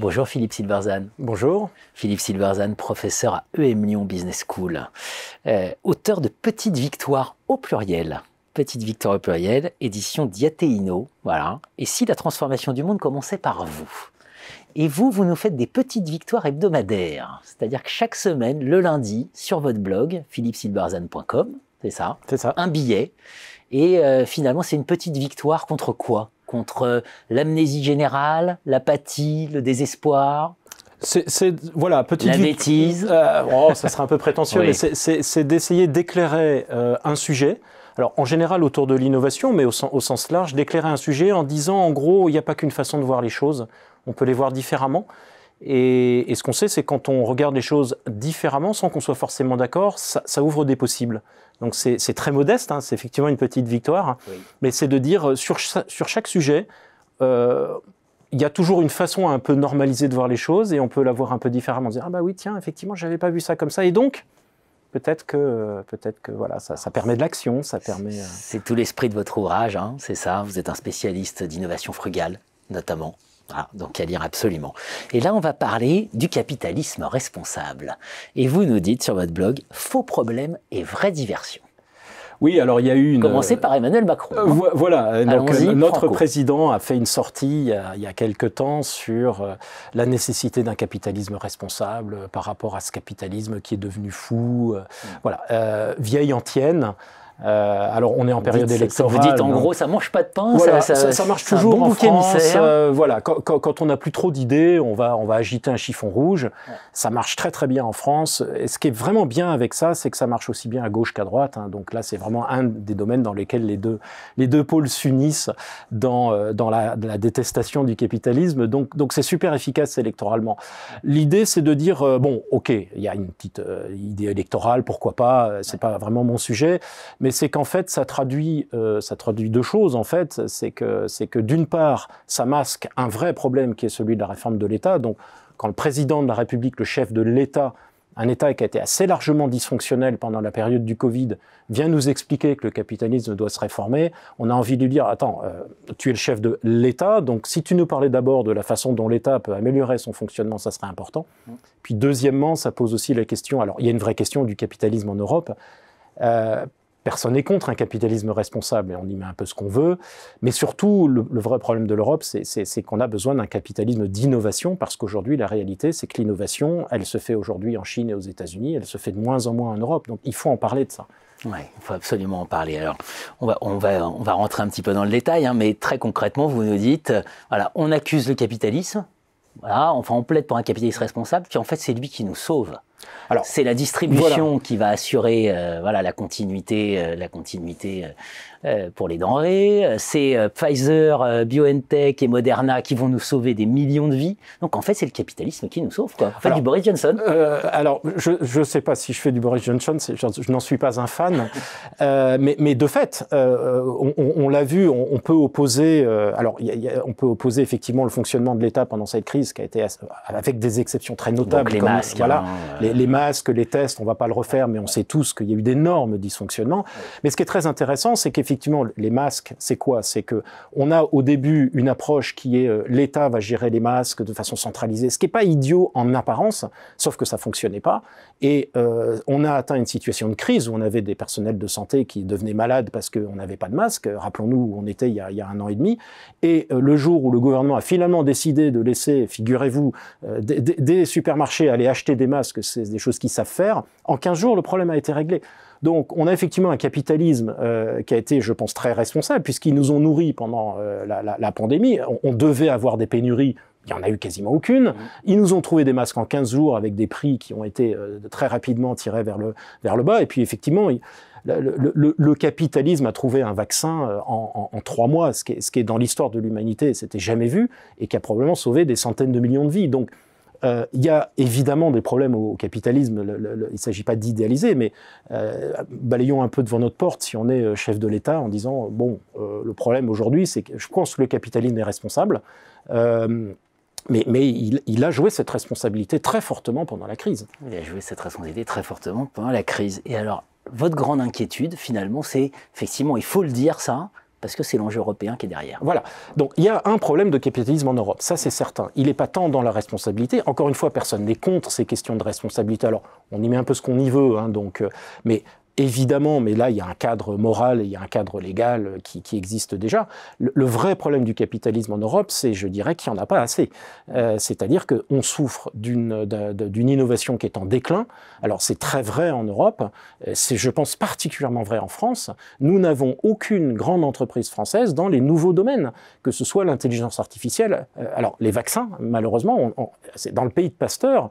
Bonjour Philippe Silverzan. Bonjour. Philippe Silverzan, professeur à EM Lyon Business School, euh, auteur de Petite Victoire au pluriel. Petite Victoire au pluriel, édition Diatéino, voilà. Et si la transformation du monde commençait par vous et vous, vous nous faites des petites victoires hebdomadaires. C'est-à-dire que chaque semaine, le lundi, sur votre blog, philippesilbarzan.com, c'est ça C'est ça. Un billet. Et euh, finalement, c'est une petite victoire contre quoi contre euh, l'amnésie générale, l'apathie, le désespoir. C'est voilà petite bêtise. Euh, oh, ça serait un peu prétentieux, mais c'est d'essayer d'éclairer euh, un sujet. Alors en général autour de l'innovation, mais au, au sens large, d'éclairer un sujet en disant en gros il n'y a pas qu'une façon de voir les choses. On peut les voir différemment. Et, ce qu'on sait, c'est quand on regarde les choses différemment, sans qu'on soit forcément d'accord, ça, ouvre des possibles. Donc c'est très modeste, hein, c'est effectivement une petite victoire, mais c'est de dire euh, sur, chaque sujet, euh, il y a toujours une façon un peu normalisée de voir les choses et on peut la voir un peu différemment. Dire ah bah oui tiens effectivement n'avais pas vu ça comme ça et donc peut-être que peut-être que voilà ça, permet de l'action, ça permet. Euh, c'est tout l'esprit de votre ouvrage, hein, c'est ça. Vous êtes un spécialiste d'innovation frugale notamment. Ah, donc à lire absolument. Et là, on va parler du capitalisme responsable. Et vous nous dites sur votre blog, faux problème et vraie diversion. Oui, alors il y a eu une. Commencé par Emmanuel Macron. Hein. Euh, voilà, euh, donc, euh, notre président a fait une sortie il y a, quelque quelques temps sur la nécessité d'un capitalisme responsable par rapport à ce capitalisme qui est devenu fou, mm. voilà, vieille antienne. Euh, alors on est en période électorale. Vous dites en hein. gros ça mange pas de pain, ça, marche toujours en France. Euh, voilà, quand, on n'a plus trop d'idées, on va on va agiter un chiffon rouge. Ça marche très très bien en France. Et ce qui est vraiment bien avec ça, c'est que ça marche aussi bien à gauche qu'à droite. Hein. Donc là, c'est vraiment un des domaines dans lesquels les deux les deux pôles s'unissent dans euh, dans la, détestation du capitalisme. Donc donc c'est super efficace électoralement. L'idée c'est de dire bon ok, il y a une petite idée électorale, pourquoi pas. C'est pas vraiment mon sujet, mais et c'est qu'en fait, ça traduit, euh, ça traduit deux choses, en fait. C'est que, que d'une part, ça masque un vrai problème qui est celui de la réforme de l'État. Donc, quand le président de la République, le chef de l'État, un État qui a été assez largement dysfonctionnel pendant la période du Covid, vient nous expliquer que le capitalisme doit se réformer, on a envie de lui dire, attends, euh, tu es le chef de l'État, donc si tu nous parlais d'abord de la façon dont l'État peut améliorer son fonctionnement, ça serait important. Mmh. Puis deuxièmement, ça pose aussi la question, alors il y a une vraie question du capitalisme en Europe, euh, Personne n'est contre un capitalisme responsable, et on y met un peu ce qu'on veut. Mais surtout, le, vrai problème de l'Europe, c'est qu'on a besoin d'un capitalisme d'innovation, parce qu'aujourd'hui, la réalité, c'est que l'innovation, elle se fait aujourd'hui en Chine et aux États-Unis, elle se fait de moins en moins en Europe. Donc il faut en parler de ça. Oui, il faut absolument en parler. Alors, on va, on va, on va rentrer un petit peu dans le détail, hein, mais très concrètement, vous nous dites, voilà, on accuse le capitalisme, voilà, enfin on plaide pour un capitalisme responsable, puis en fait c'est lui qui nous sauve. Alors, c'est la distribution qui va assurer euh, voilà la continuité, euh, la continuité euh, pour les denrées. C'est Pfizer, BioNTech et Moderna qui vont nous sauver des millions de vies. Donc en fait, c'est le capitalisme qui nous sauve. Quoi. En fait, du Boris Johnson. alors, je ne sais pas si je fais du Boris Johnson. Je, n'en suis pas un fan. mais, mais, de fait, on, l'a vu. On, peut opposer. alors, on peut opposer effectivement le fonctionnement de l'État pendant cette crise, qui a été avec des exceptions très notables. les comme, masques. Voilà, hein, les, les, masques, les tests, on va pas le refaire, mais on sait tous qu'il y a eu d'énormes dysfonctionnements. Mais ce qui est très intéressant, c'est qu'effectivement, les masques, c'est quoi C'est que on a au début une approche qui est euh, l'État va gérer les masques de façon centralisée, ce qui n'est pas idiot en apparence, sauf que ça fonctionnait pas. Et euh, on a atteint une situation de crise où on avait des personnels de santé qui devenaient malades parce qu'on n'avait pas de masques. Rappelons-nous où on était il y, a, un an et demi. Et euh, le jour où le gouvernement a finalement décidé de laisser, figurez-vous, des, supermarchés aller acheter des masques, des choses qu'ils savent faire. En 15 jours, le problème a été réglé. Donc, on a effectivement un capitalisme euh, qui a été, je pense, très responsable, puisqu'ils nous ont nourris pendant euh, la, pandémie. On, devait avoir des pénuries, il n'y en a eu quasiment aucune. Mmh. Ils nous ont trouvé des masques en 15 jours avec des prix qui ont été euh, très rapidement tirés vers le, bas. Et puis, effectivement, le, capitalisme a trouvé un vaccin en, trois mois, ce qui ce qui est dans l'histoire de l'humanité, c'était jamais vu, et qui a probablement sauvé des centaines de millions de vies. Donc, euh, il y a évidemment des problèmes au, capitalisme, il ne s'agit pas d'idéaliser, mais euh, balayons un peu devant notre porte si on est euh, chef de l'État en disant, bon, le problème aujourd'hui, c'est que je pense que le capitalisme est responsable, mais, il, a joué cette responsabilité très fortement pendant la crise. Il a joué cette responsabilité très fortement pendant la crise. Et alors, votre grande inquiétude, finalement, c'est effectivement, il faut le dire ça, parce que c'est l'enjeu européen qui est derrière. Voilà. Donc il y a un problème de capitalisme en Europe, ça c'est certain. Il n'est pas tant dans la responsabilité. Encore une fois, personne n'est contre ces questions de responsabilité. Alors on y met un peu ce qu'on y veut, hein, donc, euh, mais évidemment, mais là, il y a un cadre moral et il y a un cadre légal qui, existe déjà. Le, vrai problème du capitalisme en Europe, c'est, je dirais, qu'il n'y en a pas assez. Euh, c'est-à-dire qu'on souffre d'une innovation qui est en déclin. Alors, c'est très vrai en Europe, euh, c'est, je pense, particulièrement vrai en France. Nous n'avons aucune grande entreprise française dans les nouveaux domaines, que ce soit l'intelligence artificielle. Euh, alors, les vaccins, malheureusement, dans le pays de Pasteur,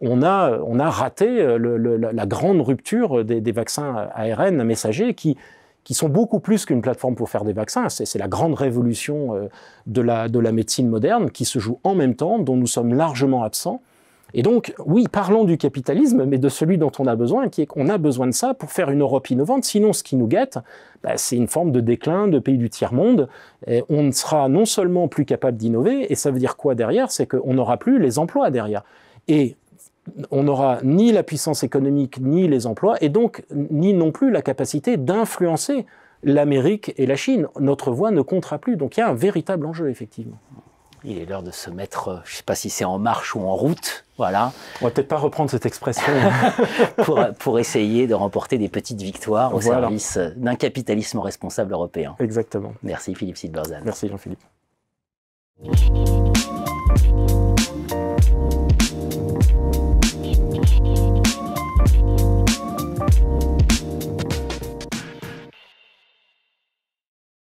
on, a, on a raté la grande rupture des vaccins ARN messagers qui, qui sont beaucoup plus qu'une plateforme pour faire des vaccins. C'est la grande révolution euh, de la, de la médecine moderne qui se joue en même temps, dont nous sommes largement absents. Et donc, oui, parlons du capitalisme, mais de celui dont on a besoin, qui est qu'on a besoin de ça pour faire une Europe innovante. Sinon, ce qui nous guette, bah, c'est une forme de déclin de pays du tiers-monde. On ne sera non seulement plus capable d'innover, et ça veut dire quoi derrière C'est qu'on n'aura plus les emplois derrière. Et on n'aura ni la puissance économique, ni les emplois, et donc ni non plus la capacité d'influencer l'Amérique et la Chine. Notre voix ne comptera plus. Donc il y a un véritable enjeu, effectivement. Il est l'heure de se mettre, euh, je ne sais pas si c'est en marche ou en route, voilà. On va peut-être pas reprendre cette expression. pour, essayer de remporter des petites victoires au service euh, d'un capitalisme responsable européen. Exactement. Merci Philippe Sidberzan. Merci Jean-Philippe.